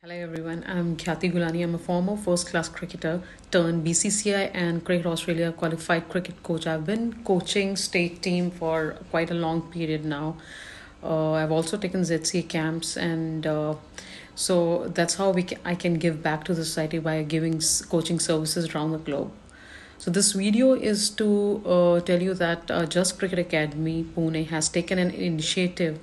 Hello everyone, I'm Khyati Gulani. I'm a former first class cricketer turned BCCI and Cricket Australia qualified cricket coach. I've been coaching state team for quite a long period now. Uh, I've also taken ZCA camps and uh, so that's how we I can give back to the society by giving coaching services around the globe. So this video is to uh, tell you that uh, Just Cricket Academy Pune has taken an initiative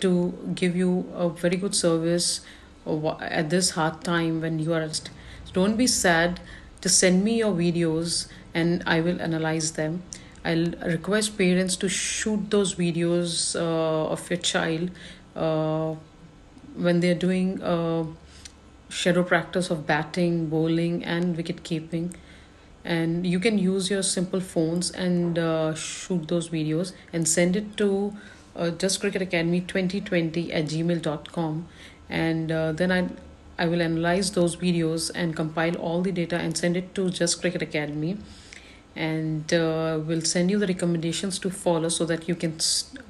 to give you a very good service at this hard time when you are so don't be sad just send me your videos and i will analyze them i'll request parents to shoot those videos uh, of your child uh, when they're doing uh, shadow practice of batting bowling and wicket keeping and you can use your simple phones and uh, shoot those videos and send it to uh, just cricket academy 2020 at gmail.com and uh, then I I will analyze those videos and compile all the data and send it to Just Cricket Academy and uh, will send you the recommendations to follow so that you can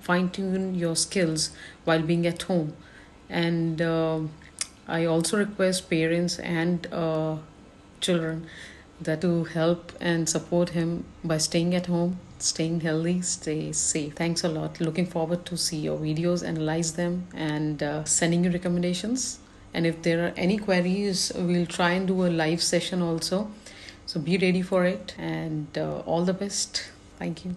fine tune your skills while being at home and uh, I also request parents and uh, children that to help and support him by staying at home, staying healthy, stay safe. Thanks a lot. Looking forward to see your videos, analyze them, and uh, sending you recommendations. And if there are any queries, we'll try and do a live session also. So be ready for it, and uh, all the best. Thank you.